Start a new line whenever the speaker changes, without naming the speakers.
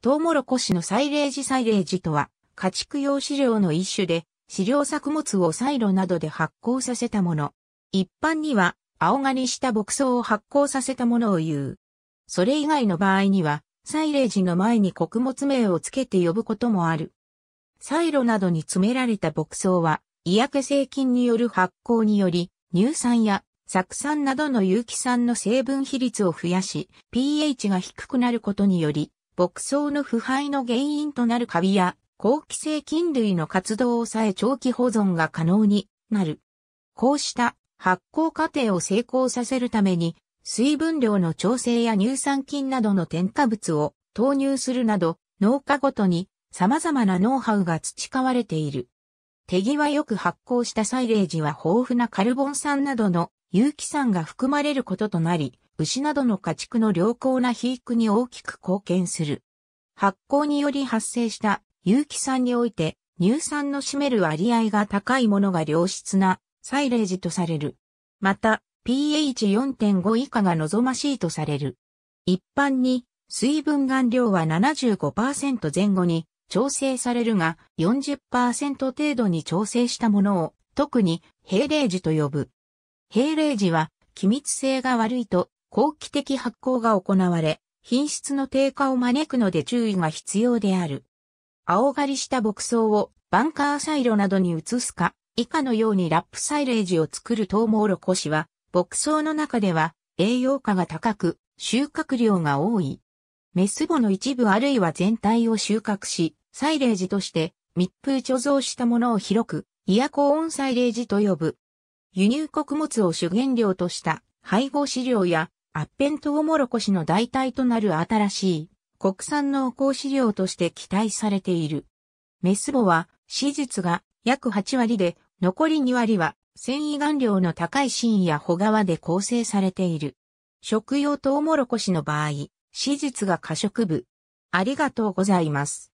トウモロコシのサイレージサイレージとは、家畜用飼料の一種で、飼料作物をサイロなどで発酵させたもの。一般には、青刈にした牧草を発酵させたものを言う。それ以外の場合には、サイレージの前に穀物名をつけて呼ぶこともある。サイロなどに詰められた牧草は、医薬製菌による発酵により、乳酸や酢酸などの有機酸の成分比率を増やし、pH が低くなることにより、牧草の腐敗の原因となるカビや、好気性菌類の活動を抑え長期保存が可能になる。こうした発酵過程を成功させるために、水分量の調整や乳酸菌などの添加物を投入するなど、農家ごとに様々なノウハウが培われている。手際よく発酵したサイレージは豊富なカルボン酸などの有機酸が含まれることとなり、牛などの家畜の良好な肥育に大きく貢献する。発酵により発生した有機酸において、乳酸の占める割合が高いものが良質なサイレージとされる。また、pH4.5 以下が望ましいとされる。一般に水分含量は75%前後に調整されるが40%程度に調整したものを特に平冷時と呼ぶ。平冷時は気密性が悪いと後期的発酵が行われ、品質の低下を招くので注意が必要である。青刈りした牧草をバンカーサイロなどに移すか、以下のようにラップサイレージを作るトウモロコシは、牧草の中では栄養価が高く、収穫量が多い。メスボの一部あるいは全体を収穫し、サイレージとして密封貯蔵したものを広く、イヤコオンサイレージと呼ぶ。輸入穀物を主原料とした配合飼料やアッペントウモロコシの代替となる新しい国産農耕飼料として期待されている。メスボは手術が約8割で残り2割は繊維含量の高い芯や穂川で構成されている。食用トウモロコシの場合、手術が可食部。ありがとうございます。